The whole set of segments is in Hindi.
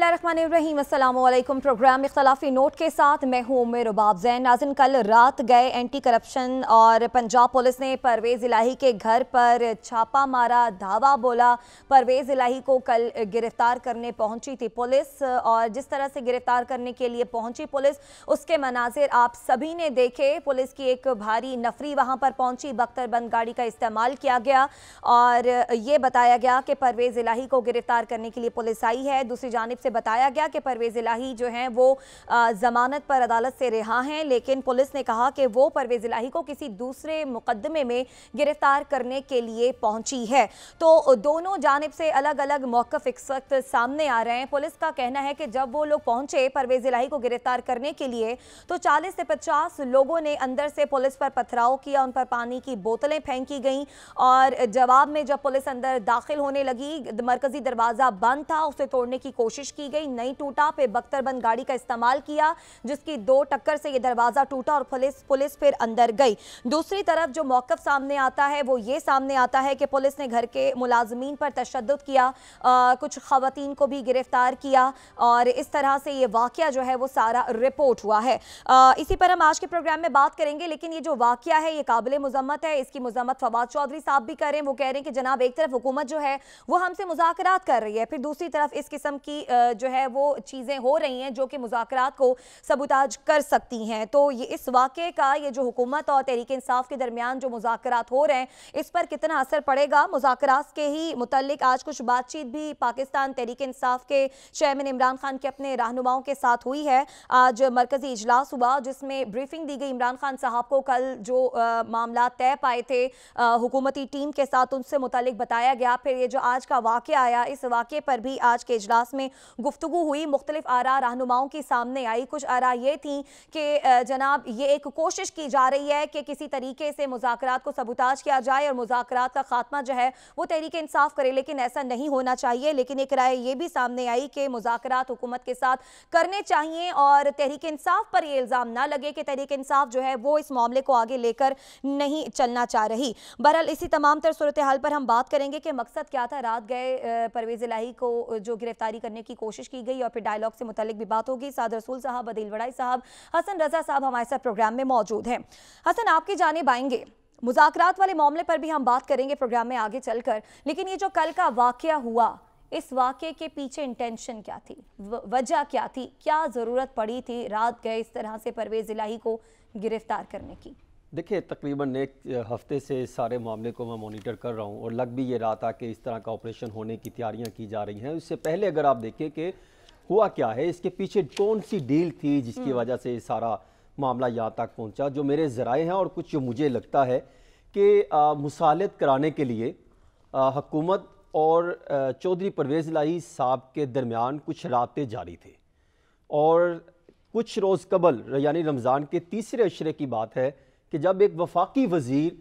बिस्मिल्लाम प्रोग्राम इख्तलाफी नोट के साथ मैं हूँ उमर रुबाब जैन नाजिन कल रात गए एंटी करप्शन और पंजाब पुलिस ने परवेज़ इलाही के घर पर छापा मारा धावा बोला परवेज़ इलाही को कल गिरफ़्तार करने पहुँची थी पुलिस और जिस तरह से गिरफ़्तार करने के लिए पहुँची पुलिस उसके मनाजिर आप सभी ने देखे पुलिस की एक भारी नफरी वहाँ पर पहुँची बख्तरबंद गाड़ी का इस्तेमाल किया गया और ये बताया गया कि परवेज़ इलाही को गिरफ़्तार करने के लिए पुलिस आई है दूसरी जानब से से बताया गया कि परवेज़ इलाही जो हैं वो ज़मानत पर अदालत से रिहा हैं लेकिन पुलिस ने कहा कि वो परवेज़ इलाही को किसी दूसरे मुकदमे में गिरफ्तार करने के लिए पहुंची है तो दोनों जानब से अलग अलग मौकफ इस वक्त सामने आ रहे हैं पुलिस का कहना है कि जब वो लोग पहुंचे परवेज़ इलाही को गिरफ्तार करने के लिए तो चालीस से पचास लोगों ने अंदर से पुलिस पर पथराव किया उन पर पानी की बोतलें फेंकी गई और जवाब में जब पुलिस अंदर दाखिल होने लगी मरकजी दरवाज़ा बंद था उसे तोड़ने की कोशिश की की गई नई टूटा फिर बख्तरबंद गाड़ी का इस्तेमाल किया जिसकी दो टक्कर से यह दरवाजा टूटा और पुलिस पुलिस फिर अंदर गई दूसरी तरफ जो मौकफ सामने आता है वो ये सामने आता है कि पुलिस ने घर के मुलाजमीन पर तशद किया आ, कुछ खातन को भी गिरफ्तार किया और इस तरह से ये वाक्य जो है वो सारा रिपोर्ट हुआ है आ, इसी पर हम आज के प्रोग्राम में बात करेंगे लेकिन ये जो वाक्य है ये काबिल मजम्मत है इसकी मजम्मत फवाद चौधरी साहब भी करें वो कह रहे हैं कि जनाब एक तरफ हुकूमत जो है वो हमसे मुजाकर कर रही है फिर दूसरी तरफ इस किस्म की जो है वो चीज़ें हो रही हैं जो कि मुजाकर को सबुताज कर सकती हैं तो ये इस वाक़े का ये जो हुकूमत और तहरीक इंसाफ के दरमियान जो मुजाकर हो रहे हैं इस पर कितना असर पड़ेगा मुजाकर के ही मुतलक आज कुछ बातचीत भी पाकिस्तान तहरीक इंसाफ के चेयरमैन इमरान खान के अपने रहनुमाओं के साथ हुई है आज मरकजी इजलास हुआ जिसमें ब्रीफिंग दी गई इमरान खान साहब को कल जो मामला तय पाए थे हुकूमती टीम के साथ उनसे मुतलिक बताया गया फिर ये जो आज का वाक़ आया इस वाक़े पर भी आज के इजलास में गुफ्तु हुई मुख्तलिफ आरा रहनुमाओं की सामने आई कुछ आरा ये थी कि जनाब ये एक कोशिश की जा रही है कि किसी तरीके से मुजाक को सबूताज किया जाए और मुजात का खात्मा जो है वो तहरीक इंसाफ करे लेकिन ऐसा नहीं होना चाहिए लेकिन एक राय ये भी सामने आई कि मुजात हुकूमत के साथ करने चाहिए और तहरीक इंसाफ पर यह इल्ज़ाम ना लगे कि तहरीक इंसाफ जो है वो इस मामले को आगे लेकर नहीं चलना चाह रही बहरहाल इसी तमाम तर सूरत हाल पर हम बात करेंगे कि मकसद क्या था रात गए परवेज़ इलाही को जो गिरफ्तारी करने की कोशिश कोशिश की गई और फिर डायलॉग से मुतल भी बात होगी साद रसूल साहब अदील वड़ाई साहब हसन रजा साहब हमारे साथ प्रोग्राम में मौजूद हैं हसन आपकी जानब आएंगे मुजाकरात वाले मामले पर भी हम बात करेंगे प्रोग्राम में आगे चलकर लेकिन ये जो कल का वाक्य हुआ इस वाक्य के पीछे इंटेंशन क्या थी वजह क्या थी क्या ज़रूरत पड़ी थी रात गए इस तरह से परवेज़ इलाही को गिरफ्तार करने की देखिए तकरीबन एक हफ़्ते से सारे मामले को मैं मॉनिटर कर रहा हूँ और लग भी ये रहा था कि इस तरह का ऑपरेशन होने की तैयारियाँ की जा रही हैं उससे पहले अगर आप देखें कि हुआ क्या है इसके पीछे कौन सी डील थी जिसकी हम्म। वजह से सारा मामला यहाँ तक पहुँचा जो मेरे ज़राए हैं और कुछ जो मुझे लगता है कि मुसालत कराने के लिए हकूमत और चौधरी परवेज़ लाही साहब के दरमियान कुछ रबते जारी थे और कुछ रोज़ कबल यानी रमज़ान के तीसरे अशरे की बात है कि जब एक वफाकी वजीर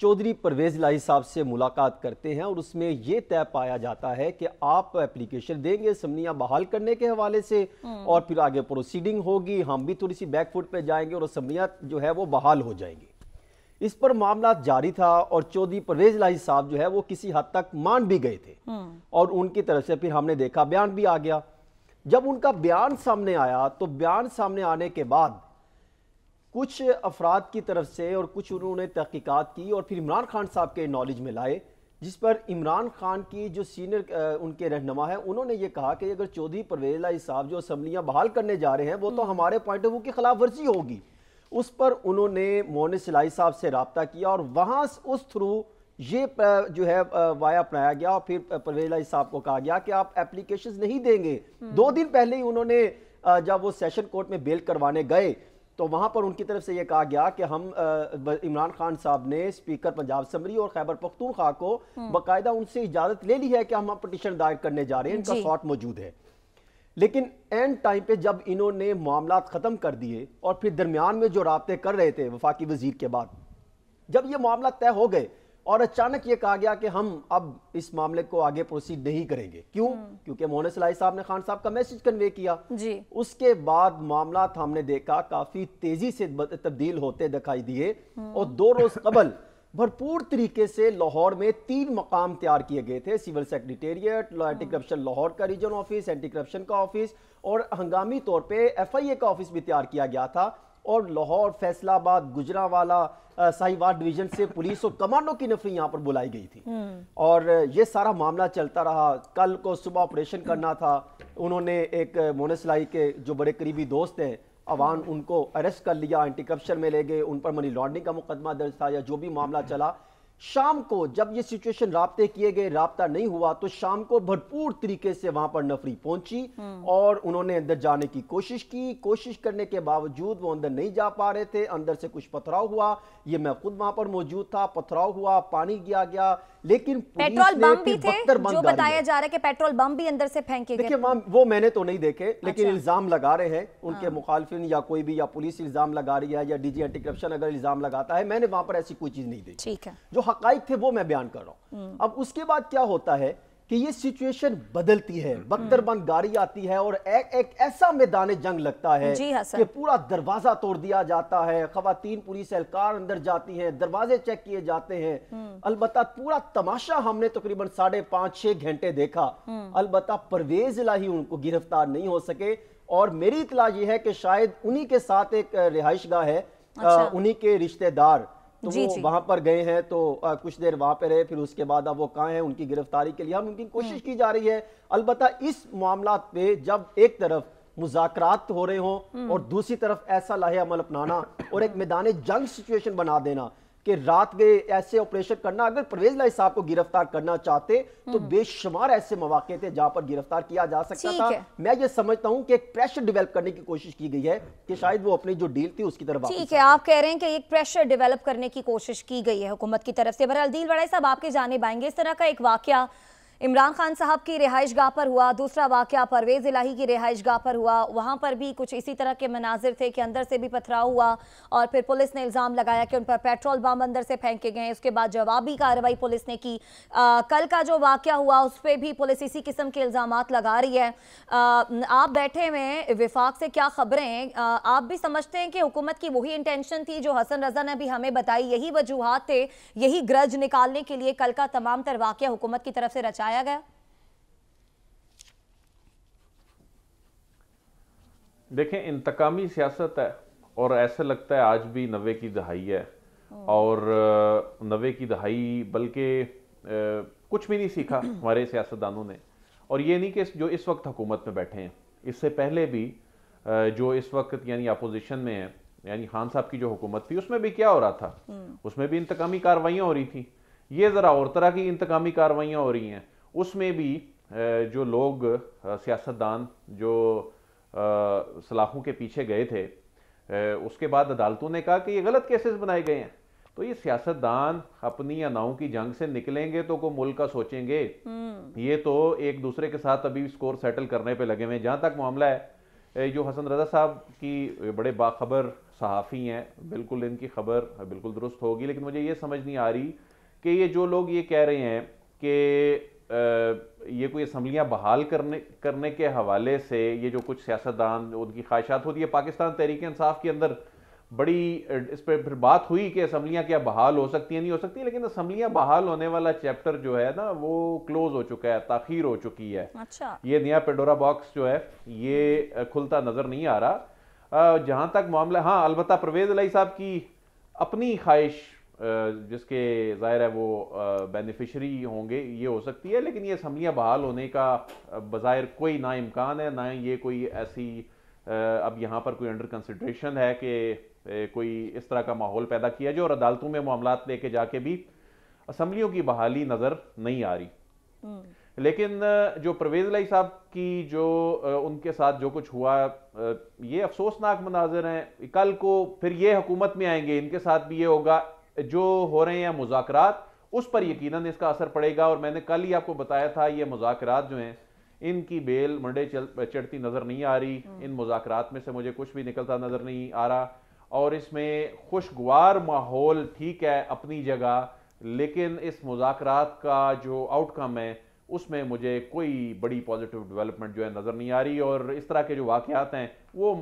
चौधरी परवेज़ लाही साहब से मुलाकात करते हैं और उसमें यह तय पाया जाता है कि आप एप्लीकेशन देंगे समनिया बहाल करने के हवाले से हम्म। और फिर आगे प्रोसीडिंग होगी हम भी थोड़ी सी बैकफुट पे पर जाएंगे और समनिया जो है वो बहाल हो जाएंगी इस पर मामला जारी था और चौधरी परवेज लाही साहब जो है वो किसी हद तक मान भी गए थे हम्म। और उनकी तरफ से फिर हमने देखा बयान भी आ गया जब उनका बयान सामने आया तो बयान सामने आने के बाद कुछ अफराद की तरफ से और कुछ उन्होंने तहकीकत की और फिर इमरान खान साहब के नॉलेज में लाए जिस पर इमरान खान की जो सीनियर उनके रहनमा है उन्होंने ये कहा कि अगर चौधरी परवेज लाई साहब जो असम्बलियाँ बहाल करने जा रहे हैं वो तो हम्म। हमारे पॉइंट ऑफ व्यू की खिलाफ वर्जी होगी उस पर उन्होंने मोहन सिलाई साहब से रबता किया और वहाँ उस थ्रू ये जो है वाया अपनाया गया और फिर परवेज लाई साहब को कहा गया कि आप एप्लीकेशन नहीं देंगे हम्म। दो दिन पहले ही उन्होंने जब वो सेशन कोर्ट में बेल करवाने गए तो वहाँ पर उनकी तरफ से ये कहा गया कि हम इमरान खान साहब ने स्पीकर पंजाब समरी और खैबर पख्तूनखा को हम्म। बाकायदा उनसे इजाज़त ले ली है कि हम पटिशन दायर करने जा रहे हैं इनका शॉर्ट मौजूद है लेकिन एंड टाइम पे जब इन्होंने मामला ख़त्म कर दिए और फिर दरमियान में जो रबते कर रहे थे वफाकी वजीर के बाद जब ये मामला तय हो गए और अचानक ये कहा गया कि हम अब इस मामले को आगे प्रोसीड नहीं करेंगे क्यों हम्म। क्योंकि मोहन सलाई साहब ने खान साहब का मैसेज कन्वे किया जी उसके बाद मामला हमने देखा काफी तेजी से तब्दील होते दिखाई दिए हम्म। और दो रोज कबल भरपूर तरीके से लाहौर में तीन मकाम तैयार किए गए थे सिविल सेक्रेटेरिएट एंटी करप्शन हम्म। लाहौर का रीजन ऑफिस एंटी करप्शन का ऑफिस और हंगामी तौर पे एफआईए का ऑफिस भी तैयार किया गया था और लाहौर फैसलाबाद गुजरावाला साहिवाल डिवीजन से पुलिस और कमांडो की नफरी यहाँ पर बुलाई गई थी हम्म। और ये सारा मामला चलता रहा कल को सुबह ऑपरेशन करना था उन्होंने एक मोनसलाई के जो बड़े करीबी दोस्त हैं अवान उनको अरेस्ट कर लिया एंटी करप्शन में ले गए उन पर मनी लॉन्ड्रिंग का मुकदमा दर्ज था या जो भी मामला चला शाम को जब ये सिचुएशन रबते किए गए रबता नहीं हुआ तो शाम को भरपूर तरीके से वहां पर नफरी पहुंची हम्म। और उन्होंने अंदर जाने की कोशिश की कोशिश करने के बावजूद वो अंदर नहीं जा पा रहे थे अंदर से कुछ पथराव हुआ ये मैं खुद वहां पर मौजूद था पथराव हुआ पानी गया गया लेकिन पेट्रोल बम भी थे जो बताया जा रहा है कि पेट्रोल बम भी अंदर से फेंके गए देखिए वो मैंने तो नहीं देखे लेकिन अच्छा। इल्जाम लगा रहे हैं उनके हाँ। मुखालफिन या कोई भी या पुलिस इल्जाम लगा रही है या डीजी एंटी करप्शन अगर इल्जाम लगाता है मैंने वहां पर ऐसी कोई चीज नहीं देखी ठीक है जो हक थे वो मैं बयान कर रहा हूँ हम्म। अब उसके बाद क्या होता है कि ये सिचुएशन बदलती है बख्तरबंद गाड़ी आती है और एक, एक ऐसा मैदान जंग लगता है हाँ, कि पूरा दरवाजा तोड़ दिया जाता है खातन पुलिस एहलकार अंदर जाती हैं दरवाजे चेक किए जाते हैं हम्म। अलबत् पूरा तमाशा हमने तकरीबन साढ़े पांच छह घंटे देखा हम्म। अलबत् परवेज लाही उनको गिरफ्तार नहीं हो सके और मेरी इतला यह है कि शायद उन्हीं के साथ एक रिहाइश है अच्छा। उन्हीं के रिश्तेदार तो जी, वो जी. वहां पर गए हैं तो आ, कुछ देर वहां पर रहे फिर उसके बाद अब वो कहाँ हैं उनकी गिरफ्तारी के लिए हम उनकी कोशिश हम्म। की जा रही है अलबत् इस मामला पे जब एक तरफ मुजाकर हो रहे हों हम्म। और दूसरी तरफ ऐसा लाहे अमल अपनाना और एक मैदान जंग सिचुएशन बना देना कि रात गए ऐसे ऑपरेशन करना अगर परवेज लाई साहब को गिरफ्तार करना चाहते तो हम्म। बेशुमार ऐसे मौाक़े थे जहां पर गिरफ्तार किया जा सकता था मैं ये समझता हूं कि एक प्रेशर डेवलप करने की कोशिश की गई है कि शायद वो अपनी जो डील थी उसकी तरफ ठीक है आप कह रहे हैं कि एक प्रेशर डेवलप करने की कोशिश की गई है हुकूमत की तरफ से बहरअल दिल बड़ा साहब आपके जाने पाएंगे इस तरह का एक वाक्य इमरान खान साहब की रिहाइश गाह पर हुआ दूसरा वाक़ परवेज़ इलाही की रिहाइश गाह पर हुआ वहाँ पर भी कुछ इसी तरह के मनाजिर थे कि अंदर से भी पथराव हुआ और फिर पुलिस ने इल्ज़ाम लगाया कि उन पर पेट्रोल बम अंदर से फेंके गए उसके बाद जवाबी कार्रवाई पुलिस ने की आ, कल का जो वाक्य हुआ उस पर भी पुलिस इसी किस्म के इल्ज़ाम लगा रही है आ, आप बैठे हुए विफाक से क्या खबरें हैं आप भी समझते हैं कि हुकूमत की वही इंटेंशन थी जो हसन रजा ने भी हमें बताई यही वजूहत थे यही ग्रज निकालने के लिए कल का तमाम तर वाक्य हुकूमत की तरफ से रचा बताया गया देखें इंतकामी सियासत है और ऐसे लगता है आज भी नवे की दहाई है और नवे की दहाई बल्कि कुछ भी नहीं सीखा हमारे सियासतदानों ने और ये नहीं कि जो इस वक्त हुकूमत में बैठे हैं इससे पहले भी जो इस वक्त यानी अपोजिशन में है यानी खान साहब की जो हुकूमत थी उसमें भी क्या हो रहा था हम्म। उसमें भी इंतकामी कार्रवाइयाँ हो रही थी ये ज़रा और तरह की इंतकामी कार्रवाइयाँ हो रही हैं उसमें भी जो लोग सियासतदान जो सलाखों के पीछे गए थे उसके बाद अदालतों ने कहा कि ये गलत केसेस बनाए गए हैं तो ये सियासतदान अपनी अनाओं की जंग से निकलेंगे तो को मुल्क का सोचेंगे हम्म। ये तो एक दूसरे के साथ अभी स्कोर सेटल करने पे लगे हुए हैं जहाँ तक मामला है जो हसन रजा साहब की बड़े बाखबर सहाफ़ी हैं बिल्कुल इनकी खबर बिल्कुल दुरुस्त होगी लेकिन मुझे ये समझ नहीं आ रही कि ये जो लोग ये कह रहे हैं कि ये कोई असम्बलियाँ बहाल करने करने के हवाले से ये जो कुछ सियासतदान उनकी ख्वाहिशात होती है पाकिस्तान तहरीक इंसाफ के अंदर बड़ी इस पर फिर बात हुई कि असम्बलियाँ क्या बहाल हो सकती हैं नहीं हो सकती लेकिन असम्बलियाँ बहाल होने वाला चैप्टर जो है ना वो क्लोज हो चुका है ताखिर हो चुकी है अच्छा। ये नया पेडोरा बॉक्स जो है ये खुलता नज़र नहीं आ रहा जहाँ तक मामला हाँ अलबत् परवेज़ अलाई साहब की अपनी ख्वाहिश जिसके ज़ाहिर है वो बेनिफिशरी होंगे ये हो सकती है लेकिन ये असम्बलियाँ बहाल होने का बज़ाहिर कोई ना इम्कान है ना ये कोई ऐसी अब यहाँ पर कोई अंडर कंसिड्रेशन है कि कोई इस तरह का माहौल पैदा किया जाए और अदालतों में मामला लेके जाके भी असम्बलियों की बहाली नज़र नहीं आ रही हम्म। लेकिन जो परवेज़ लाई साहब की जो उनके साथ जो कुछ हुआ ये अफसोसनाक मनाजिर हैं कल को फिर ये हुकूमत में आएंगे इनके साथ भी ये होगा जो हो रहे हैं मुजाकरात उस पर यकीनन इसका असर पड़ेगा और मैंने कल ही आपको बताया था ये मुजाकरात जो हैं इनकी बेल मंडे चढ़ती नज़र नहीं आ रही हम्म। इन मुजाकर में से मुझे कुछ भी निकलता नज़र नहीं आ रहा और इसमें खुशगवार माहौल ठीक है अपनी जगह लेकिन इस मुजाकर का जो आउटकम है उसमें मुझे कोई बड़ी पॉजिटिव डेवलपमेंट जो है नज़र नहीं आ रही और इस तरह के जो वाक़ हैं वो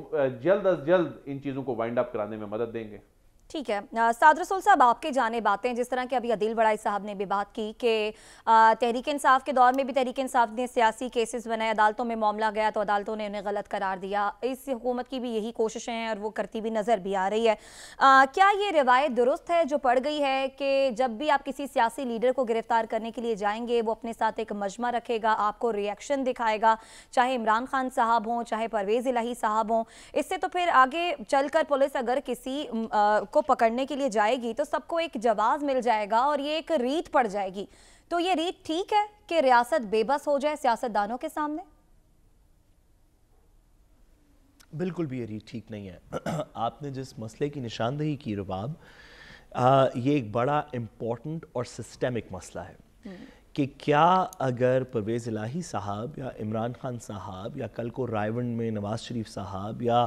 जल्द अज जल्द इन चीज़ों को वाइंड अप कराने में मदद देंगे ठीक है रसूल साहब आपके जाने बातें जिस तरह के अभी अदिल बड़ाई साहब ने भी बात की कि तहरीक इंसाफ के दौर में भी तहरीक इंसाफ ने सियासी केसेस बनाए अदालतों में मामला गया तो अदालतों ने उन्हें गलत करार दिया इस हुकूमत की भी यही कोशिशें हैं और वो करती भी नज़र भी आ रही है आ, क्या ये रिवायत दुरुस्त है जो पड़ गई है कि जब भी आप किसी सियासी लीडर को गिरफ्तार करने के लिए जाएंगे वो अपने साथ एक मजमा रखेगा आपको रिएक्शन दिखाएगा चाहे इमरान खान साहब हों चाहे परवेज़ इलाही साहब हों इससे तो फिर आगे चल पुलिस अगर किसी को पकड़ने के लिए जाएगी तो सबको एक जवाब मिल जाएगा और ये एक रीत पड़ जाएगी तो ये रीत ठीक है कि रियासत बेबस हो जाए सियासतदानों के सामने बिल्कुल भी ये रीत ठीक नहीं है आपने जिस मसले की निशानदेही की रबाब ये एक बड़ा इम्पॉर्टेंट और सिस्टमिक मसला है हम्म। कि क्या अगर परवेज़ इलाही साहब या इमरान खान साहब या कल को रायवंड में नवाज शरीफ साहब या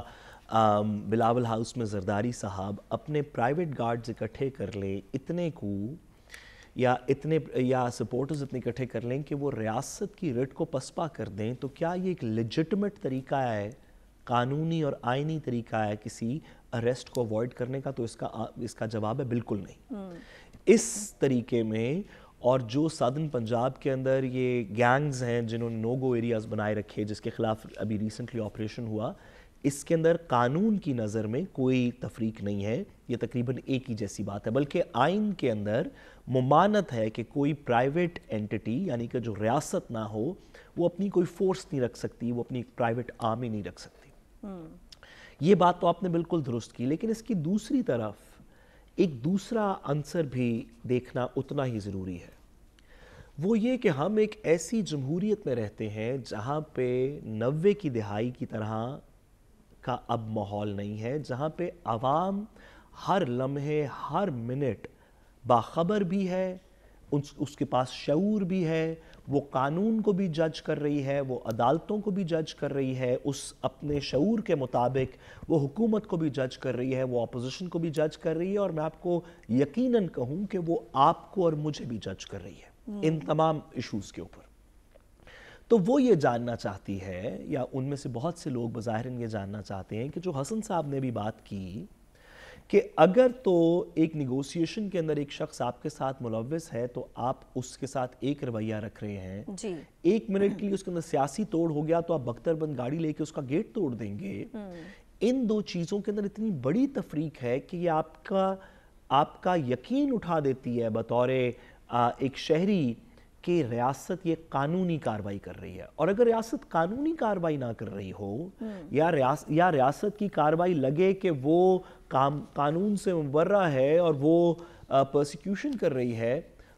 बिलावल हाउस में जरदारी साहब अपने प्राइवेट गार्ड्स इकट्ठे कर लें इतने को या इतने या सपोर्टर्स इतने इकट्ठे कर लें कि वो रियासत की रिट को पसपा कर दें तो क्या ये एक लिजिटमेट तरीका है कानूनी और आइनी तरीका है किसी अरेस्ट को अवॉइड करने का तो इसका इसका जवाब है बिल्कुल नहीं हम्म। इस तरीके में और जो साधन पंजाब के अंदर ये गैंग्स हैं जिन्होंने नो गो एरियाज़ बनाए रखे जिसके खिलाफ अभी रिसेंटली ऑपरेशन हुआ इसके अंदर कानून की नज़र में कोई तफरीक नहीं है ये तकरीबन एक ही जैसी बात है बल्कि आइन के अंदर ममानत है कि कोई प्राइवेट एंटिटी यानी कि जो रियासत ना हो वो अपनी कोई फोर्स नहीं रख सकती वो अपनी प्राइवेट आर्मी नहीं रख सकती हम्म। ये बात तो आपने बिल्कुल दुरुस्त की लेकिन इसकी दूसरी तरफ एक दूसरा आंसर भी देखना उतना ही ज़रूरी है वो ये कि हम एक ऐसी जमहूरीत में रहते हैं जहाँ पे नबे की दिहाई की तरह का अब माहौल नहीं है जहाँ पे आवाम हर लम्हे हर मिनट बाखबर भी है उस उसके पास शूर भी है वो कानून को भी जज कर रही है वो अदालतों को भी जज कर रही है उस अपने शूर के मुताबिक वो हुकूमत को भी जज कर रही है वो अपोजिशन को भी जज कर रही है और मैं आपको यकीनन कहूँ कि वो आपको और मुझे भी जज कर रही है इन हम्म। तमाम इश्यूज़ के ऊपर तो वो ये जानना चाहती है या उनमें से बहुत से लोग बाहर ये जानना चाहते हैं कि जो हसन साहब ने भी बात की कि अगर तो एक निगोसिएशन के अंदर एक शख्स आपके साथ मुलविस है तो आप उसके साथ एक रवैया रख रहे हैं जी। एक मिनट के लिए उसके अंदर सियासी तोड़ हो गया तो आप बख्तरबंद गाड़ी लेके उसका गेट तोड़ देंगे हम्म। इन दो चीज़ों के अंदर इतनी बड़ी तफरीक है कि ये आपका आपका यकीन उठा देती है बतौर एक शहरी कि रियासत ये कानूनी कार्रवाई कर रही है और अगर रियासत कानूनी कार्रवाई ना कर रही हो हम्म। या रियासत या रियासत की कार्रवाई लगे कि वो काम कानून से मुबर्रा है और वो प्रोसिक्यूशन कर रही है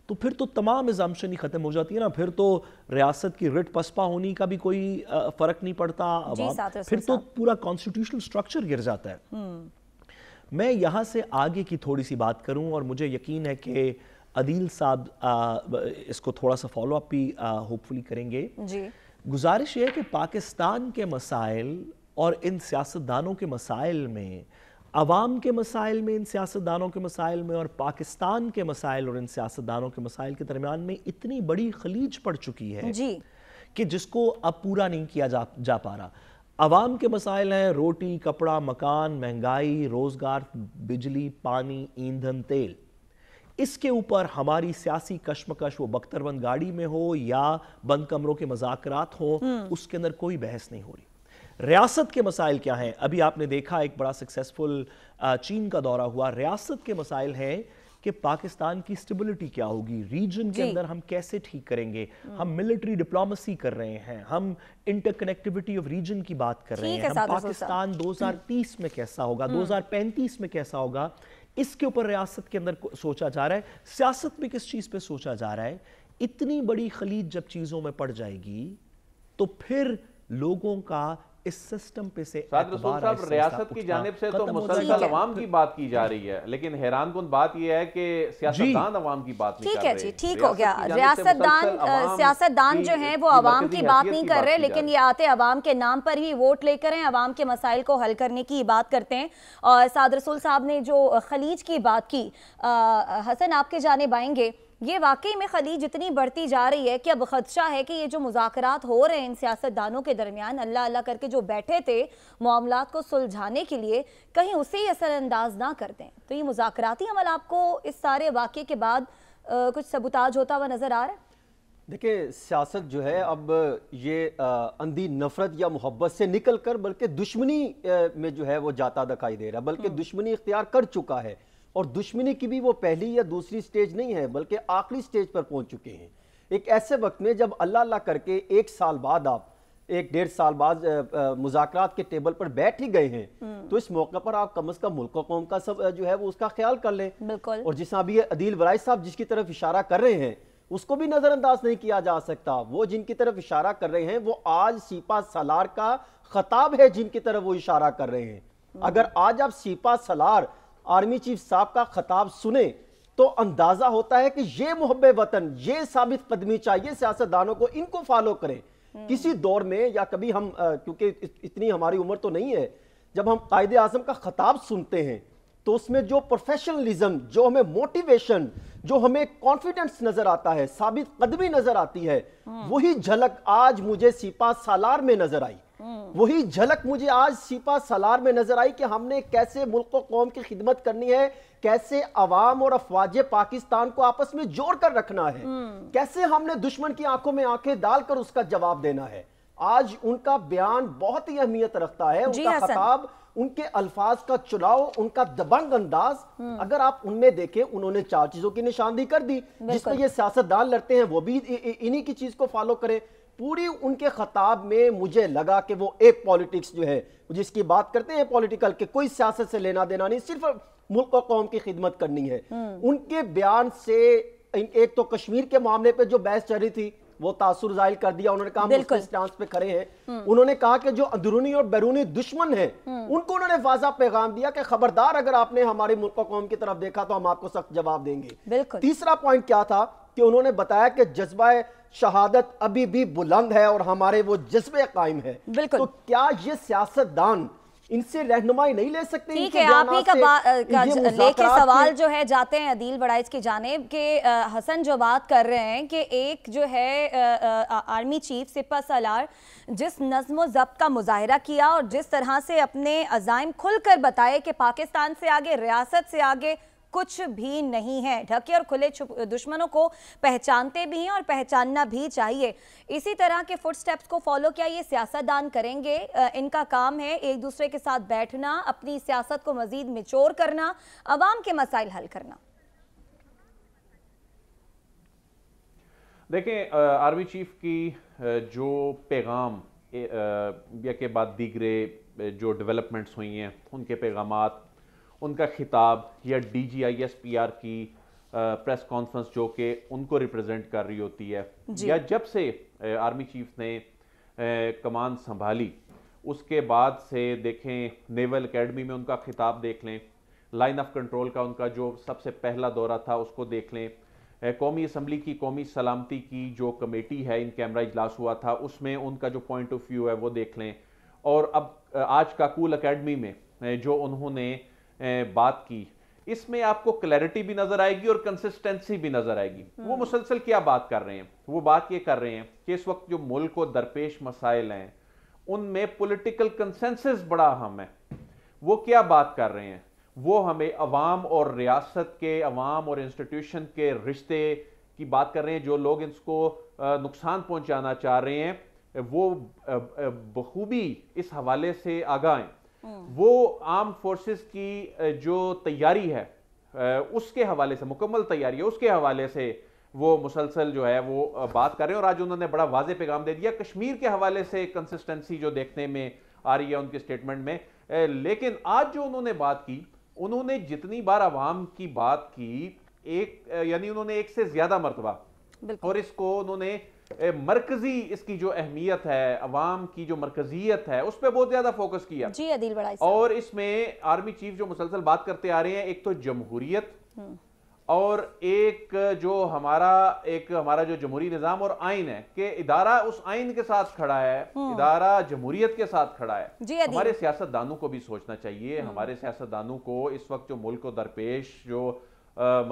तो फिर तो तमाम एजामशन ही ख़त्म हो जाती है ना फिर तो रियासत की रिट पसपा होने का भी कोई फ़र्क नहीं पड़ता अवाम फिर तो पूरा कॉन्स्टिट्यूशनल स्ट्रक्चर गिर जाता है हम्म। मैं यहाँ से आगे की थोड़ी सी बात करूँ और मुझे यकीन है कि अदील साहब इसको थोड़ा सा फॉलो अप भी होपफुली करेंगे जी गुजारिश यह है कि पाकिस्तान के मसाइल और इन सियासतदानों के मसाइल में आवाम के मसाइल में इन सियासतदानों के मसाइल में और पाकिस्तान के मसाइल और इन सियासतदानों के मसाइल के दरमियान में इतनी बड़ी खलीज पड़ चुकी है जी कि जिसको अब पूरा नहीं किया जा जा पा रहा आवाम के मसाइल हैं रोटी कपड़ा मकान महंगाई रोज़गार बिजली पानी ईंधन तेल इसके ऊपर हमारी सियासी कश्मकश वो बख्तरबंद गाड़ी में हो या बंद कमरों के मजाकरात हो हम्म। उसके अंदर कोई बहस नहीं हो रही रियासत के मसाइल क्या हैं अभी आपने देखा एक बड़ा सक्सेसफुल चीन का दौरा हुआ रियासत के मसाइल हैं कि पाकिस्तान की स्टेबिलिटी क्या होगी रीजन के अंदर हम कैसे ठीक करेंगे हम्म। हम मिलिट्री डिप्लोमेसी कर रहे हैं हम इंटरकनेक्टिविटी ऑफ रीजन की बात कर रहे हैं हम पाकिस्तान 2030 में कैसा होगा 2035 में कैसा होगा इसके ऊपर रियासत के अंदर सोचा जा रहा है सियासत में किस चीज़ पे सोचा जा रहा है इतनी बड़ी खलीज जब चीज़ों में पड़ जाएगी तो फिर लोगों का इस सिस्टम पे से साहब रियासत की जानब से तो मुसलसल अवाम की बात की जा रही है लेकिन हैरान कन बात यह है कि सियासतदान अवाम की बात ठीक है जी ठीक हो गया रियासतदान सियासतदान जो है वो अवाम की बात नहीं कर रहे लेकिन ये आते अवाम के नाम पर ही वोट लेकर हैं अवाम के मसाइल को हल करने की बात करते हैं और साद रसूल साहब ने जो खलीज की बात की हसन आपके जाने आएंगे ये वाकई में खली जितनी बढ़ती जा रही है कि अब खदशा है कि ये जो मुजाकरात हो रहे हैं इन सियासतदानों के दरमियान अल्लाह अल्लाह करके जो बैठे थे मामला को सुलझाने के लिए कहीं उसे ही असरअंदाज ना कर दें तो ये मुजाकराती अमल आपको इस सारे वाक़े के बाद आ, कुछ सबूताज होता हुआ नज़र आ रहा है देखिए सियासत जो है अब ये आ, अंधी नफरत या मोहब्बत से निकल कर बल्कि दुश्मनी में जो है वो जाता दिखाई दे रहा है बल्कि हम्म। दुश्मनी इख्तियार कर चुका है और दुश्मनी की भी वो पहली या दूसरी स्टेज नहीं है बल्कि आखिरी स्टेज पर पहुंच चुके हैं एक ऐसे वक्त में जब अल्लाह अल्लाह करके एक साल बाद आप एक डेढ़ साल बाद मुजाकर के टेबल पर बैठ ही गए हैं हम्म। तो इस मौके पर आप कम अज कम मुल्क कौम का सब जो है वो उसका ख्याल कर लें बिल्कुल और जिस अभी अदील वराय साहब जिसकी तरफ इशारा कर रहे हैं उसको भी नजरअंदाज नहीं किया जा सकता वो जिनकी तरफ इशारा कर रहे हैं वो आज सीपा सलार का खताब है जिनकी तरफ वो इशारा कर रहे हैं हम्म। अगर आज आप सीपा सलार आर्मी चीफ साहब का खिताब सुने तो अंदाजा होता है कि ये मुहब वतन ये साबित कदमी चाहिए सियासतदानों को इनको फॉलो करें हम्म। किसी दौर में या कभी हम क्योंकि इतनी हमारी उम्र तो नहीं है जब हम कायदे आजम का खिताब सुनते हैं तो उसमें जो प्रोफेशनलिज्म जो हमें मोटिवेशन जो हमें कॉन्फिडेंस नजर आता है साबित कदमी नजर आती है हम्म। वही झलक आज मुझे सिपा सालार में नजर आई वही झलक मुझे आज सिपा सलार में नजर आई कि हमने कैसे मुल्क कौम की खिदमत करनी है कैसे अवाम और अफवाज पाकिस्तान को आपस में जोड़ कर रखना है कैसे हमने दुश्मन की आंखों में आंखें डालकर उसका जवाब देना है आज उनका बयान बहुत ही अहमियत रखता है उनका खताब उनके अल्फाज का चुनाव उनका दबंग अंदाज हम्म। अगर आप उनमें देखें उन्होंने चार चीजों की निशानदी कर दी जिसमें ये सियासतदान लड़ते हैं वो भी इन्हीं की चीज को फॉलो करें पूरी उनके खताब में मुझे लगा कि वो एक पॉलिटिक्स जो है जिसकी बात करते हैं पॉलिटिकल के कोई सियासत से लेना देना नहीं सिर्फ मुल्क और कौम की खिदमत करनी है हम्म। उनके बयान से एक तो कश्मीर के मामले पे जो बहस चल रही थी वो तासुर जाहिर कर दिया उन्होंने कहा स्टांस पे खड़े हैं हम्म। उन्होंने कहा कि जो अंदरूनी और बैरूनी दुश्मन है हम्म। उनको उन्होंने वाजा पैगाम दिया कि खबरदार अगर आपने हमारे मुल्क कौम की तरफ देखा तो हम आपको सख्त जवाब देंगे तीसरा पॉइंट क्या था कि उन्होंने बताया कि जज्बा शहादत अभी भी बुलंद है और हमारे वो जज्बे कायम है बिल्कुल तो क्या ये सियासतदान इनसे रहनुमाई नहीं ले सकते ठीक है आप ही का, का लेके सवाल जो है जाते हैं अदील बड़ाइज की जानेब के आ, हसन जो बात कर रहे हैं कि एक जो है आ, आर्मी चीफ सिपा सलार जिस नज्म जब्त का मुजाहरा किया और जिस तरह से अपने अजाइम खुलकर बताए कि पाकिस्तान से आगे रियासत से आगे कुछ भी नहीं है ढके और खुले दुश्मनों को पहचानते भी हैं और पहचानना भी चाहिए इसी तरह के फुट स्टेप्स को फॉलो किया ये सियासतदान करेंगे इनका काम है एक दूसरे के साथ बैठना अपनी सियासत को मजीद मिचोर करना आवाम के मसाइल हल करना देखें आर्मी चीफ की जो पैगाम या के बाद दीगरे जो डेवलपमेंट्स हुई हैं उनके पैगाम उनका खिताब या D G I S P R की प्रेस कॉन्फ्रेंस जो कि उनको रिप्रेजेंट कर रही होती है या जब से आर्मी चीफ ने कमान संभाली उसके बाद से देखें नेवल एकेडमी में उनका खिताब देख लें लाइन ऑफ कंट्रोल का उनका जो सबसे पहला दौरा था उसको देख लें कौमी असम्बली की कौमी सलामती की जो कमेटी है इन कैमरा इजलास हुआ था उसमें उनका जो पॉइंट ऑफ व्यू है वो देख लें और अब आज काकूल अकेडमी में जो उन्होंने बात की इसमें आपको क्लैरिटी भी नजर आएगी और कंसिस्टेंसी भी नजर आएगी वो हम्म। मुसलसल क्या बात कर रहे हैं वो बात ये कर रहे हैं कि इस वक्त जो मुल्क को दरपेश मसाइल हैं उनमें पॉलिटिकल कंसेंसस बड़ा अहम है वो क्या बात कर रहे हैं वो हमें अवाम और रियासत के अवाम और इंस्टीट्यूशन के रिश्ते की बात कर रहे हैं जो लोग इसको नुकसान पहुंचाना चाह रहे हैं वो बखूबी इस हवाले से आगाह Hmm. वो आर्म फोर्सेस की जो तैयारी है उसके हवाले से मुकम्मल तैयारी है उसके हवाले से वो मुसलसल जो है वो बात कर रहे हैं और आज उन्होंने बड़ा वाज पैगाम दे दिया कश्मीर के हवाले से कंसिस्टेंसी जो देखने में आ रही है उनके स्टेटमेंट में लेकिन आज जो उन्होंने बात की उन्होंने जितनी बार आवाम की बात की एक यानी उन्होंने एक से ज्यादा मरतबा और इसको उन्होंने मरकजी इसकी जो अहमियत है अवाम की जो मरकजियत है उस पर बहुत ज्यादा फोकस किया जी अदील बड़ा और इसमें आर्मी चीफ जो मुसलसल बात करते आ रहे हैं एक तो जमहूरियत हम्म। और एक जो हमारा एक हमारा जो जमहूरी निज़ाम और आइन है कि इदारा उस आइन के साथ खड़ा है हम्म। इदारा जमहूरियत के साथ खड़ा है हमारे सियासतदानों को भी सोचना चाहिए हम्म। हमारे सियासतदानों को इस वक्त जो मुल्क को दरपेश जो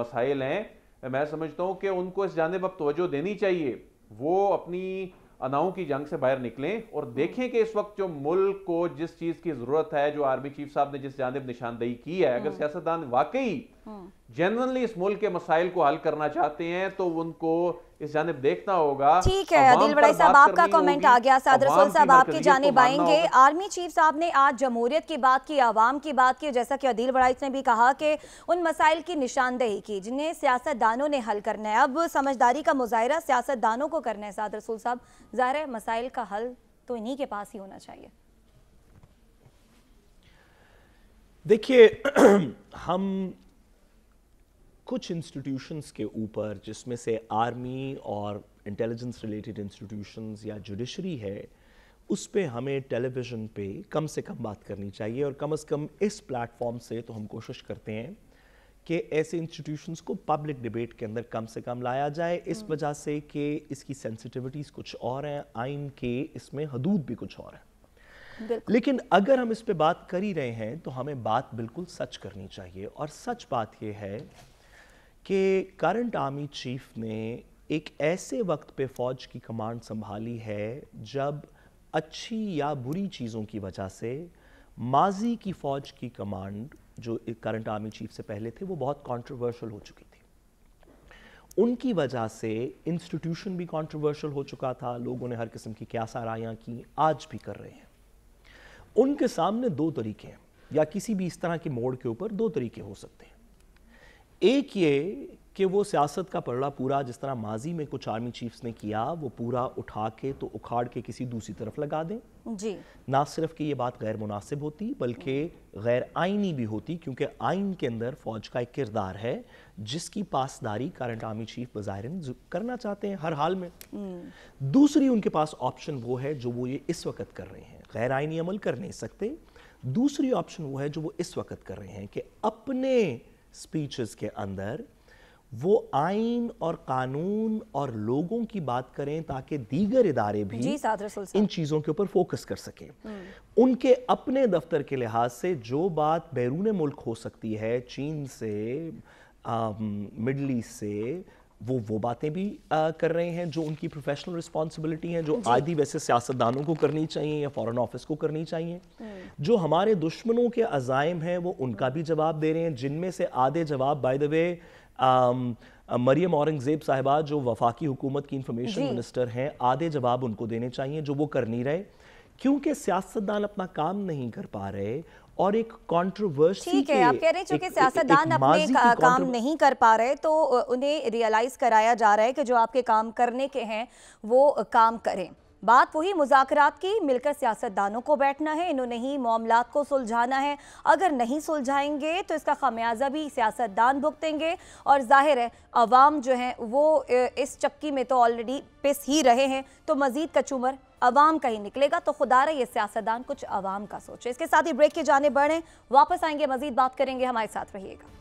मसाइल हैं मैं समझता हूँ कि उनको इस जानब अब तोजो देनी चाहिए वो अपनी अनाओं की जंग से बाहर निकलें और हम्म। देखें कि इस वक्त जो मुल्क को जिस चीज़ की ज़रूरत है जो आर्मी चीफ साहब ने जिस जानब निशानदेही की है अगर हम्म। सियासतदान वाकई जनरली हाँ। इस मुल्क के मसाइल को हल करना चाहते हैं तो उनको इस जानब देखना होगा ठीक है अदिल बड़ाई साहब आपका कमेंट आ गया साद रसोल साहब आपकी जानब आएंगे आर्मी चीफ साहब ने आज जमहूरियत की बात की आवाम की बात की जैसा कि अदिल बड़ाई ने भी कहा कि उन मसाइल की निशानदेही की जिन्हें सियासतदानों ने हल करना है अब समझदारी का मुजाहरा सियासतदानों को करना है साद रसोल साहब ज़ाहिर है मसाइल का हल तो इन्हीं के पास ही होना चाहिए देखिए हम कुछ इंस्टीट्यूशंस के ऊपर जिसमें से आर्मी और इंटेलिजेंस रिलेटेड इंस्टीट्यूशंस या जुडिशरी है उस पर हमें टेलीविज़न पे कम से कम बात करनी चाहिए और कम से कम इस प्लेटफॉर्म से तो हम कोशिश करते हैं कि ऐसे इंस्टीट्यूशंस को पब्लिक डिबेट के अंदर कम से कम लाया जाए इस हम्म। वजह से कि इसकी सेंसिटिविटीज़ कुछ और हैं आइन के इसमें हदूद भी कुछ और हैं लेकिन अगर हम इस पर बात कर ही रहे हैं तो हमें बात बिल्कुल सच करनी चाहिए और सच बात यह है कि करंट आर्मी चीफ ने एक ऐसे वक्त पे फ़ौज की कमांड संभाली है जब अच्छी या बुरी चीज़ों की वजह से माजी की फ़ौज की कमांड जो करंट आर्मी चीफ से पहले थे वो बहुत कंट्रोवर्शियल हो चुकी थी उनकी वजह से इंस्टीट्यूशन भी कंट्रोवर्शियल हो चुका था लोगों ने हर किस्म की क्या सारायाँ की आज भी कर रहे हैं उनके सामने दो तरीके हैं या किसी भी इस तरह के मोड़ के ऊपर दो तरीके हो सकते हैं एक ये कि वो सियासत का पलड़ा पूरा जिस तरह माजी में कुछ आर्मी चीफ्स ने किया वो पूरा उठा के तो उखाड़ के किसी दूसरी तरफ लगा दें जी ना सिर्फ कि ये बात गैर मुनासिब होती बल्कि गैर आइनी भी होती क्योंकि आइन के अंदर फौज का एक किरदार है जिसकी पासदारी करंट आर्मी चीफ बज़ाहिर करना चाहते हैं हर हाल में हम्म। दूसरी उनके पास ऑप्शन वो है जो वो ये इस वक्त कर रहे हैं गैर आइनी अमल कर नहीं सकते दूसरी ऑप्शन वो है जो वो इस वक्त कर रहे हैं कि अपने स्पीचेस के अंदर वो आइन और कानून और लोगों की बात करें ताकि दीगर इदारे भी इन चीज़ों के ऊपर फोकस कर सकें हम्म। उनके अपने दफ्तर के लिहाज से जो बात बैरून मुल्क हो सकती है चीन से मिडल ईस्ट से वो वो बातें भी आ, कर रहे हैं जो उनकी प्रोफेशनल रिस्पॉन्सिबिलिटी हैं जो आदि वैसे सियासतदानों को करनी चाहिए या फॉरेन ऑफिस को करनी चाहिए हम्म। जो हमारे दुश्मनों के अजायम हैं वो उनका भी जवाब दे रहे हैं जिनमें से आधे जवाब by the way Maryam Aurangzeb साहबा जो वफाकी हुकूमत की इंफॉर्मेशन मिनिस्टर हैं आधे जवाब उनको देने चाहिए जो वो कर नहीं रहे क्योंकि सियासतदान अपना काम नहीं कर पा रहे और एक कॉन्ट्रोवर्सी ठीक है आप कह रहे हैं चूंकि सियासतदान अपने का, काम नहीं कर पा रहे तो उन्हें रियलाइज कराया जा रहा है कि जो आपके काम करने के हैं वो काम करें बात वही मुजाकरात की मिलकर सियासतदानों को बैठना है इन्होंने ही मामला को सुलझाना है अगर नहीं सुलझाएंगे तो इसका खामियाजा भी सियासतदान भुगतेंगे और जाहिर है अवाम जो हैं वो इस चक्की में तो ऑलरेडी पिस ही रहे हैं तो मजीद कचूमर अवाम का ही निकलेगा तो खुदा रहा ये सियासतदान कुछ अवाम का सोचे इसके साथ ही ब्रेक के जाने बढ़ें वापस आएंगे मजीद बात करेंगे हमारे साथ रहिएगा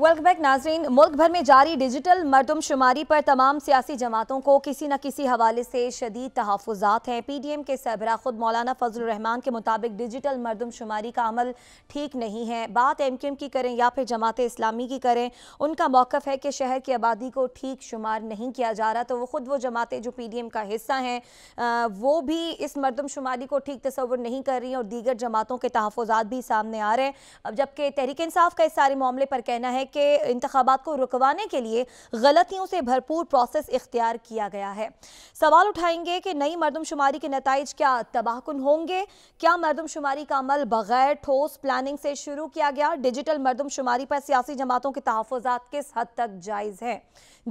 वेलकम बैक नाजरीन मुल्क भर में जारी डिजिटल मरदमशुमारी पर तमाम सियासी जमातों को किसी न किसी हवाले से शदीद तहफ़ात हैं पी डी एम के सरबरा ख़ुद मौलाना फजलरहमान के मुताबिक डिजिटल मरदमशुमारी का अमल ठीक नहीं है बात एम क्यू एम की करें या फिर जमात इस्लामी की करें उनका मौक़ है कि शहर की आबादी को ठीक शुमार नहीं किया जा रहा तो वो ख़ुद वो जमातें जो पी डी एम का हिस्सा हैं वो भी इस मरदमशुमारी को ठीक तस्वर नहीं कर रही हैं और दीगर जमातों के तहफ़ात भी सामने आ रहे हैं अब जबकि तहरीक इसाफ़ का इस सारे मामले पर कहना है के इंतबात को रुकवाने के लिए गलतियों से भरपूर प्रोसेस इख्तियार किया गया है सवाल उठाएंगे कि नई मरदमशुमारी के नतज क्या तबाहकुन होंगे क्या मरदमशुमारी का अमल बगैर ठोस प्लानिंग से शुरू किया गया डिजिटल मरदमशुमारी पर सियासी जमातों के तहफ़ात किस हद तक जायज़ हैं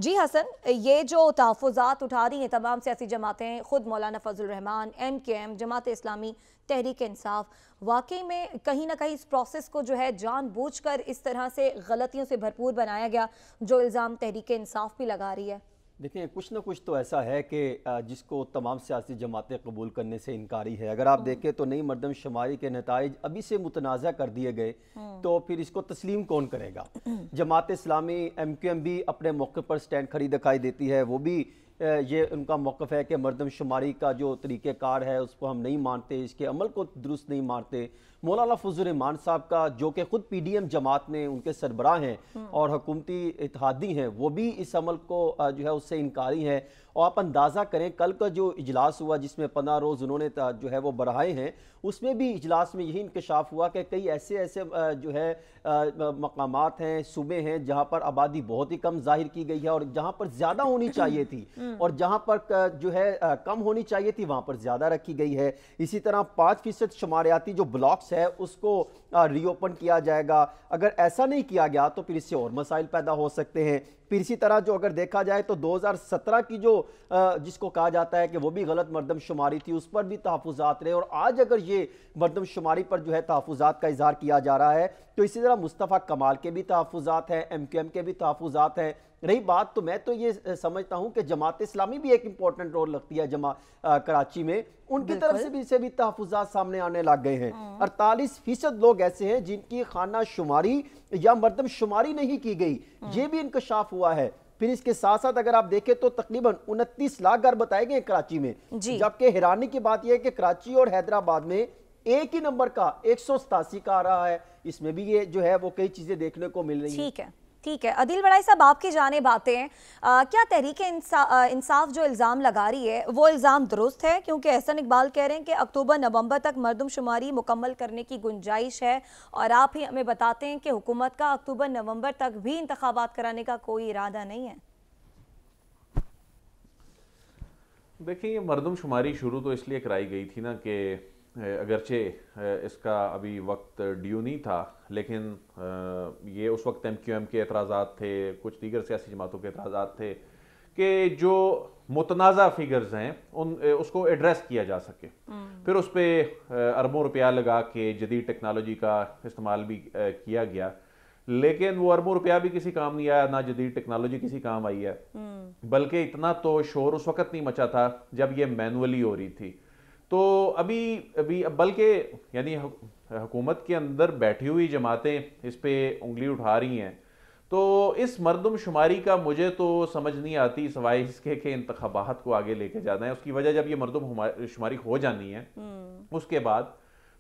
जी हसन ये जो तहफ़ात उठा रही हैं तमाम सियासी जमातें खुद Maulana Fazlur Rehman M Q M Jamaat Islami Tehreek Insaf वाकई में कहीं ना कहीं इस प्रोसेस को जो है जानबूझकर इस तरह से गलतियों से भरपूर बनाया गया जो इल्ज़ाम तहरीक इंसाफ भी लगा रही है देखिए कुछ ना कुछ तो ऐसा है कि जिसको तमाम सियासी जमातें कबूल करने से इनकारी है अगर आप हम्म। देखें तो नई मरदम शुमारी के नतज अभी से मुतनाज़ कर दिए गए हम्म। तो फिर इसको तस्लीम कौन करेगा Jamaat Islami M Q M भी अपने मौके पर स्टैंड खड़ी दिखाई देती है वो भी ये उनका मौक़ है कि मरदमशुमारी का जो तरीक़ार है उसको हम नहीं मानते इसके अमल को दुरुस्त नहीं मानते मौलाना फजल रमान साहब का जो कि खुद पी डी एम जमात में उनके सरबरा हैं हम्म। और हकूमती इतिहादी हैं वो भी इस अमल को जो है उससे इनकारी हैं और आप अंदाज़ा करें कल का जो इजलास हुआ जिसमें पंद्रह रोज़ उन्होंने जो है वो बढ़ाए हैं उसमें भी इजलास में यही इंकशाफ हुआ कि कई ऐसे ऐसे जो है मकाम हैं सूबे हैं जहाँ पर आबादी बहुत ही कम जाहिर की गई है और जहाँ पर ज़्यादा होनी चाहिए थी हम्म। और जहाँ पर जो है कम होनी चाहिए थी वहाँ पर ज़्यादा रखी गई है इसी तरह पाँच फ़ीसद शुमारियाती जो ब्लॉक्स शॉप्स है उसको रीओपन किया जाएगा अगर ऐसा नहीं किया गया तो फिर इससे और मसाइल पैदा हो सकते हैं फिर इसी तरह जो अगर देखा जाए तो 2017 की जो जिसको कहा जाता है कि वो भी गलत मरदमशुमारी थी उस पर भी तहफात रहे और आज अगर ये मरदमशुमारी पर जो है तहफात का इजहार किया जा रहा है तो इसी तरह मुस्तफ़ा कमाल के भी तहफात हैं एम के भी तहफात हैं रही बात तो मैं तो ये समझता हूँ कि जमात इस्लामी भी एक इम्पोर्टेंट रोल लगती है जमा आ, कराची में उनकी तरफ से भी इसे भी तहफात सामने आने लग गए हैं हाँ। अड़तालीस फीसद लोग ऐसे हैं जिनकी खाना शुमारी या मरदम शुमारी नहीं की गई हाँ। ये भी इंकशाफ हुआ है फिर इसके साथ साथ अगर आप देखें तो तकरीबन उनतीस लाख घर बताए गए कराची में जबकि हैरानी की बात यह है कि कराची और हैदराबाद में एक ही नंबर का एक सौ सतासी का आ रहा है इसमें भी ये जो है वो कई चीजें देखने को मिल रही है ठीक है अदिल बड़ाई साहब आपकी जाने बातें हैं क्या तहरीक इंसा, इंसाफ जो इल्ज़ाम लगा रही है वो इल्ज़ाम दुरुस्त है क्योंकि एहसन इकबाल कह रहे हैं कि अक्टूबर नवंबर तक मरदमशुमारी मुकम्मल करने की गुंजाइश है और आप ही हमें बताते हैं कि हुकूमत का अक्टूबर नवंबर तक भी इंतबात कराने का कोई इरादा नहीं है देखिए ये मरदमशुमारी शुरू तो इसलिए कराई गई थी ना कि अगरचे इसका अभी वक्त ड्यू नहीं था लेकिन ये उस वक्त एम क्यू एम के एतराज़ा थे कुछ दीगर सियासी जमातों के एतराज़ा थे कि जो मुतनाज़ा फिगर्स हैं उन उसको एड्रेस किया जा सके हम्म। फिर उस पर अरबों रुपया लगा के जदीद टेक्नोलॉजी का इस्तेमाल भी किया गया लेकिन वो अरबों रुपया भी किसी काम नहीं आया ना जदीद टेक्नोलॉजी किसी काम आई है हम्म। बल्कि इतना तो शोर उस वक्त नहीं मचा था जब ये मैनुअली हो रही थी तो अभी अभी बल्कि यानी हुकूमत के अंदर बैठी हुई जमातें इस पर उंगली उठा रही हैं तो इस मरदमशुमारी का मुझे तो समझ नहीं आती सवाई इसके के इंतबात को आगे लेके जाना है उसकी वजह जब ये मरदम शुमारी हो जानी है हम्म। उसके बाद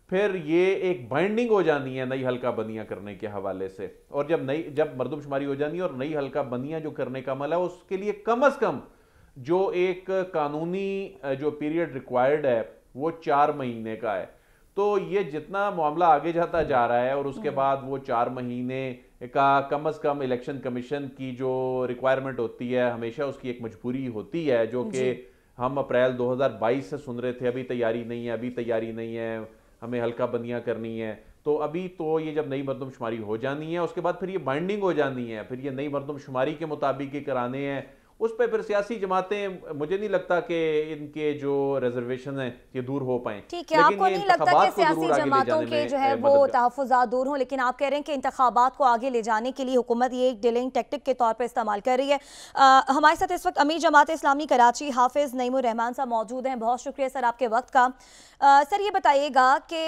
फिर ये एक बाइंडिंग हो जानी है नई हल्का बंदियाँ करने के हवाले से और जब नई जब मरदमशुमारी हो जानी है और नई हल्का बंदियाँ जो करने का अमल है उसके लिए कम अज़ कम जो एक कानूनी जो पीरियड रिक्वायर्ड है वो चार महीने का है तो ये जितना मामला आगे जाता जा रहा है और उसके हम्म। बाद वो चार महीने का कम अज कम इलेक्शन कमीशन की जो रिक्वायरमेंट होती है हमेशा उसकी एक मजबूरी होती है जो कि हम अप्रैल 2022 से सुन रहे थे अभी तैयारी नहीं है अभी तैयारी नहीं है हमें हल्का बंदियां करनी है तो अभी तो ये जब नई मरदमशुमारी हो जानी है उसके बाद फिर ये बाइंडिंग हो जानी है फिर ये नई मरदमशुमारी के मुताबिक ही कराने हैं उस पर फिर सियासी जमातें मुझे नहीं लगता कि इनके जो रिजर्वेशन है ये दूर हो पाए ठीक है आपको नहीं लगता कि सियासी जमातों के जो है वो तहफात दूर हों लेकिन आप कह रहे हैं कि इंतबात को आगे ले जाने के लिए हुकूमत ये एक डिलेइंग टेक्टिक के तौर पर इस्तेमाल कर रही है आ, हमारे साथ इस वक्त अमीर जमात इस्लामी कराची हाफिज़ नईमान साहब मौजूद हैं बहुत शुक्रिया सर आपके वक्त का सर ये बताइएगा कि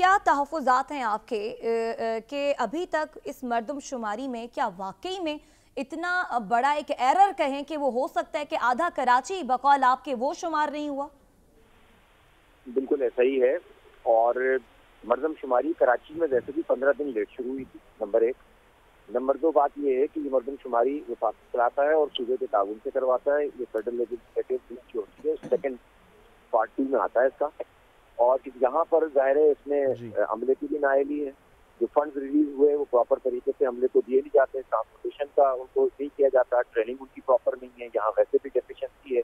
क्या तहफात हैं आपके कि अभी तक इस मरदम शुमारी में क्या वाकई में इतना बड़ा एक एरर कहें कि वो हो सकता है कि आधा कराची बकौल आपके वो शुमार नहीं हुआ बिल्कुल ऐसा ही है और मरदम शुमारी कराची में वैसे भी पंद्रह दिन लेट शुरू हुई थी नंबर एक नंबर दो बात यह है कि ये मरदम शुमारी विफाक कराता है और सूबे के ताबन से करवाता है ये फेडरल लेजिस्लेटिव जो होती है सेकेंड पार्ट टू में आता है इसका और यहाँ पर जाहिर है इसने अमले की भी ली है जो फंड रिलीज हुए वो प्रॉपर तरीके से हमले को दिए नहीं जाते ट्रांसपोर्टेशन का उनको नहीं किया जाता ट्रेनिंग उनकी प्रॉपर नहीं है यहाँ वैसे भी डेफिशिएंसी है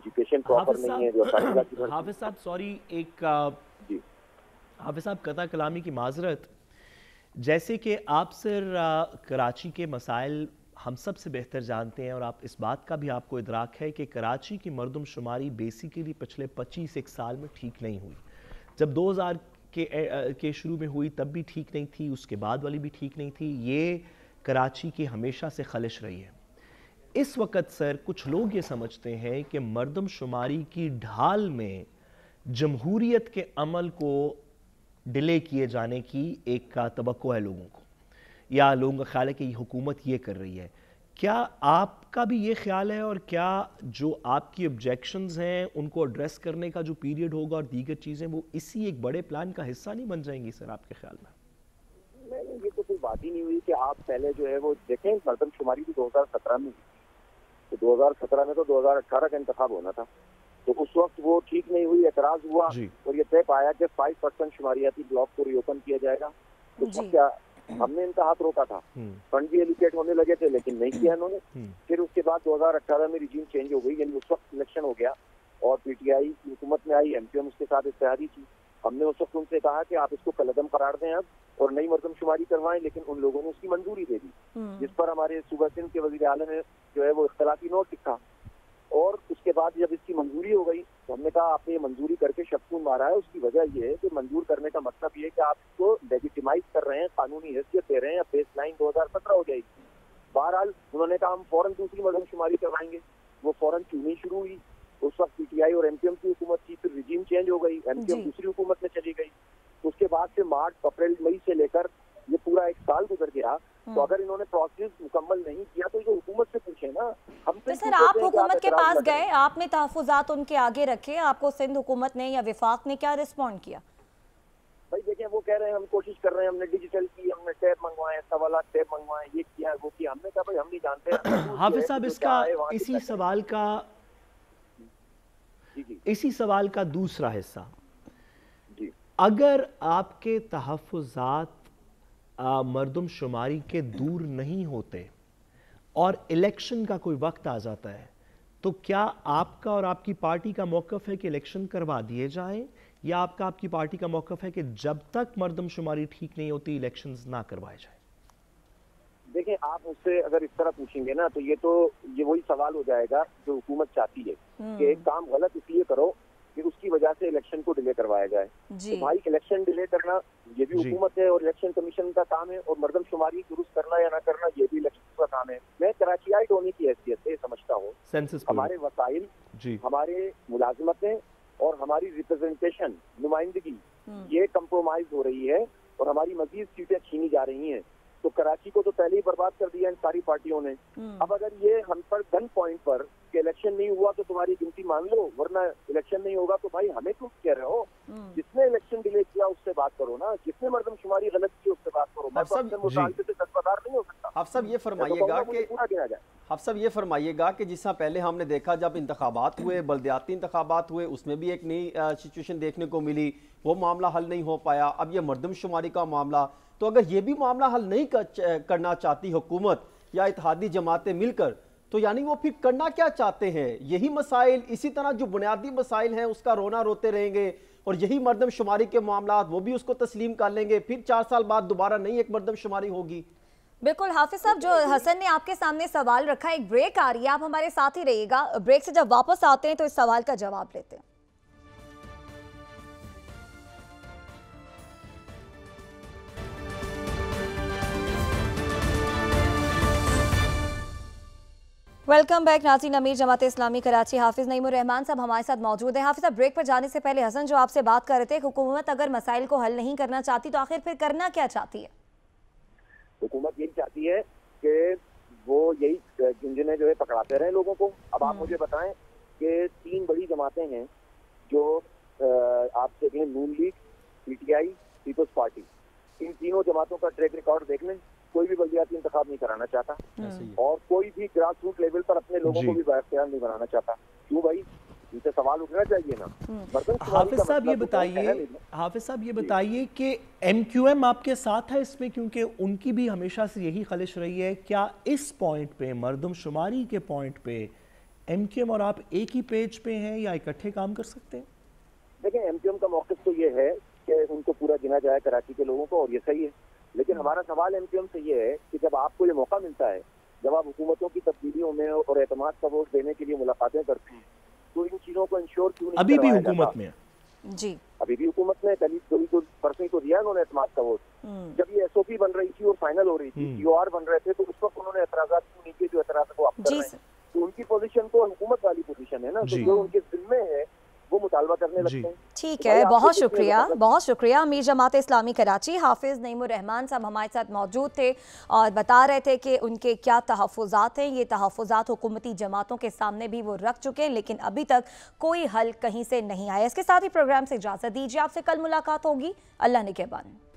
एजुकेशन प्रॉपर नहीं है जो हाफिज साहब सॉरी एक हाफिज साहब कथा कलामी की माजरत जैसे कि आप सर कराची के मसाइल हम सब से बेहतर जानते हैं और आप इस बात का भी आपको इदराक है कि कराची की मरदमशुमारी बेसिकली पिछले 25 एक साल में ठीक नहीं हुई जब 2000 के के शुरू में हुई तब भी ठीक नहीं थी उसके बाद वाली भी ठीक नहीं थी ये कराची की हमेशा से खलिश रही है इस वक्त सर कुछ लोग ये समझते हैं कि मर्दमशुमारी की ढाल में जमहूरीत के अमल को डिले किए जाने की एक का है लोगों को या लोगों का ख्याल है कि हुकूमत ये कर रही है क्या आपका भी ये ख्याल है और क्या जो आपकी ऑब्जेक्शंस हैं उनको एड्रेस करने का जो पीरियड होगा और दीगर चीज़ें वो इसी एक बड़े प्लान का हिस्सा नहीं बन जाएंगी सर आपके ख्याल में नहीं ये तो कोई बात ही नहीं हुई कि आप पहले जो है वो देखें मरदमशुमारी भी तो सत्रह में तो सत्रह में तो अठारह का इंतखब होना था तो उस वक्त वो ठीक नहीं हुई एतराज हुआ और ये तय पाया कि फाइव परसेंट शुमारियाती ब्लॉक को रीओपन किया जाएगा तो क्या हम्म। हमने इनका हाथ रोका था हम्म। फंड भी एलोकेट होने लगे थे लेकिन नहीं किया इन्होंने हम्म। फिर उसके बाद 2018 में रिजीम चेंज हो गई यानी उस वक्त इलेक्शन हो गया और पीटीआई की हुकूमत में आई एमपीएम उसके साथ इश्तेहारी थी हमने उस वक्त उनसे कहा कि आप इसको कलदम करार दें अब और नई मरदमशुमारी करवाएं लेकिन उन लोगों ने उसकी मंजूरी दे दी जिस पर हमारे सुबह सिंह के वजी आलम ने जो है वो इख्तलाफी नोट लिखा और उसके बाद जब इसकी मंजूरी हो गई तो हमने कहा आपने ये मंजूरी करके शबकून मारा है उसकी वजह ये है कि मंजूर करने का मतलब ये है कि इसको लेजिटिमाइज कर रहे हैं कानूनी हैसियत दे रहे हैं अब बेस लाइन दो हजार सत्रह हो जाएगी बहरहाल उन्होंने कहा हम फौरन दूसरी मरदमशुमारी करवाएंगे वो फौरन चुनी शुरू हुई उस वक्त पीटीआई और एमपीएम की हुकूमत थी फिर रिजीम चेंज हो गई एमपीएम दूसरी हुकूमत में चली गई उसके बाद से मार्च अप्रैल मई से लेकर ये पूरा एक साल गुजर गया हाँ। तो अगर इन्होंने प्रोसेस मुकम्मल नहीं किया तो ये हुकूमत से पूछे ना हम तो सर आप हुकूमत के पास गए आपने तहफात उनके आगे रखे आपको सिंध हुकूमत ने या विफाक ने क्या रिस्पॉन्ड किया भाई देखिए वो कह रहे हैं हम कोशिश कर रहे हैं हमने डिजिटल की हमने टैब मंगवाए सवाल लाख टैब मंगवाए ये किया वो किया हमने कहा भाई हम नहीं जानते हाफिज साहब इसका इसी सवाल का इसी सवाल का दूसरा हिस्सा अगर आपके तहफात मरदम शुमारी के दूर नहीं होते और इलेक्शन का कोई वक्त आ जाता है तो क्या आपका और आपकी पार्टी का मौक़ है कि इलेक्शन करवा दिए जाए या आपका आपकी पार्टी का मौक़ है कि जब तक शुमारी ठीक नहीं होती इलेक्शन ना करवाए जाए देखिए आप मुझसे अगर इस तरह पूछेंगे ना तो ये तो ये वही सवाल हो जाएगा जो हुकूमत चाहती है हम्म। कि एक काम गलत इसलिए करो की वजह से इलेक्शन को डिले करवाया जाए तो भाई इलेक्शन डिले करना ये भी हुकूमत है और इलेक्शन कमीशन का काम है और मरदमशुमारी दुरुस्त करना या ना करना ये भी इलेक्शन का काम है मैं कराची आई डोनी की हैसियत से समझता हूँ हमारे वसाइल हमारे मुलाजमतें और हमारी रिप्रेजेंटेशन नुमाइंदगी हम्म। ये कम्प्रोमाइज हो रही है और हमारी मजीद सीटें छीनी जा रही हैं तो कराची को तो पहले ही बर्बाद कर दिया इन सारी पार्टियों ने हम्म। अब अगर ये हम पर गन पॉइंट पर कि इलेक्शन नहीं हुआ तो तुम्हारी गिनती मान लो वरना इलेक्शन नहीं होगा तो भाई हमें क्यों कह रहे हो हम्म। जिसने इलेक्शन डिले किया उससे बात करो ना जिसने शुमारी गलत की उससे बात करो मैं तो मुतालबे से कस्बादार तो नहीं हो सकता आप सब ये तो फरमाइएगा कि पूरा गिना जाए अब सब ये फरमाइएगा कि जिस तरह पहले हमने देखा जब इंतबात हुए बलदियाती इंतबात हुए उसमें भी एक नई सिचुएशन देखने को मिली वो मामला हल नहीं हो पाया अब ये मरदमशुमारी का मामला तो अगर ये भी मामला हल नहीं कर, करना चाहती हुकूमत या इतिहादी जमातें मिलकर तो यानी वो फिर करना क्या चाहते हैं यही मसाइल इसी तरह जो बुनियादी मसाइल हैं उसका रोना रोते रहेंगे और यही मरदमशुमारी के मामला वो भी उसको तस्लीम कर लेंगे फिर चार साल बाद दोबारा नहीं एक मरदमशुमारी होगी बिल्कुल हाफिज साहब जो हसन ने आपके सामने सवाल रखा एक ब्रेक आ रही है आप हमारे साथ ही रहिएगा ब्रेक से जब वापस आते हैं तो इस सवाल का जवाब लेते हैं वेलकम बैक नाजीन अमीर जमात इस्लामी कराची हाफिज़ नईम रहमान साहब हमारे साथ मौजूद हैं हाफिज़ साहब ब्रेक पर जाने से पहले हसन जो आपसे बात कर रहे थे हुकूमत अगर मसाइल को हल नहीं करना चाहती तो आखिर फिर करना क्या चाहती है हुकूमत यही चाहती है कि वो यही झुंझुने जो है पकड़ाते रहे लोगों को अब आप हम्म। मुझे बताएं कि तीन बड़ी जमातें हैं जो आप देखें Noon league P Peoples Party इन तीनों जमातों का ट्रैक रिकॉर्ड देख लें कोई भी बलदियाती इंतजाम नहीं कराना चाहता हम्म। और कोई भी ग्रास रूट लेवल पर अपने लोगों को भी बाख्तियार नहीं बनाना चाहता क्यों भाई इनसे सवाल उठना चाहिए ना हम्म। तो हाफिज साहब ये बताइए हाफिज साहब ये बताइए कि एम आपके साथ है इसमें क्योंकि उनकी भी हमेशा से यही खलिश रही है क्या इस पॉइंट पे मरदम शुमारी के पॉइंट पे एम और आप एक ही पेज पे हैं या इकट्ठे काम कर सकते हैं देखिए एम का मौकफ तो ये है कि उनको पूरा गिना जाए कराची के लोगों को और ये सही है लेकिन हमारा सवाल एम से ये है कि जब आपको ये मौका मिलता है जब आप हुकूमतों की तब्दीलियों में और एतम का वोट देने के लिए मुलाकातें करते हैं तो इन चीज़ों को इंश्योर क्यों नहीं अभी भी हुकूमत में जी अभी भी हुकूमत ने कल कभी तो परसों तो को तो दिया उन्होंने एतमाद का वोट हम्म। जब ये एसओपी बन रही थी और फाइनल हो रही थी यू हम्म। आर बन रहे थे तो उस वक्त उन्होंने एतराज क्यों नहीं किए जो एतराज को आप कर रहे हैं तो उनकी पोजीशन तो हुकूमत वाली पोजीशन है ना तो जो उनके जिम्मे है वो मुतालबा करने लगते हैं ठीक तो है बहुत शुक्रिया बहुत शुक्रिया अमीर जमात इस्लामी कराची हाफिज़ रहमान साहब हमारे साथ मौजूद थे और बता रहे थे कि उनके क्या तहफ़ात हैं ये तहफ़ात हुकूमती जमातों के सामने भी वो रख चुके हैं लेकिन अभी तक कोई हल कहीं से नहीं आया इसके साथ ही प्रोग्राम से इजाज़त दीजिए आपसे कल मुलाकात होगी अल्लाह ने